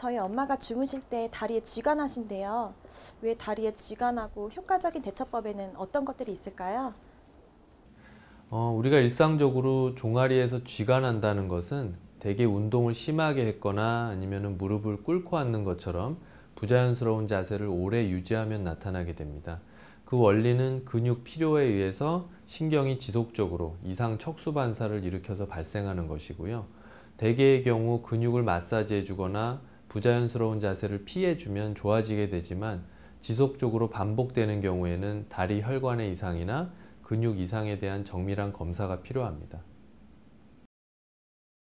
저희 엄마가 주무실 때 다리에 쥐가 나신데요. 왜 다리에 쥐가 나고 효과적인 대처법에는 어떤 것들이 있을까요? 어, 우리가 일상적으로 종아리에서 쥐가 난다는 것은 대개 운동을 심하게 했거나 아니면 무릎을 꿇고 앉는 것처럼 부자연스러운 자세를 오래 유지하면 나타나게 됩니다. 그 원리는 근육 피로에 의해서 신경이 지속적으로 이상 척수 반사를 일으켜서 발생하는 것이고요. 대개의 경우 근육을 마사지해 주거나 부자연스러운 자세를 피해주면 좋아지게 되지만 지속적으로 반복되는 경우에는 다리 혈관의 이상이나 근육 이상에 대한 정밀한 검사가 필요합니다.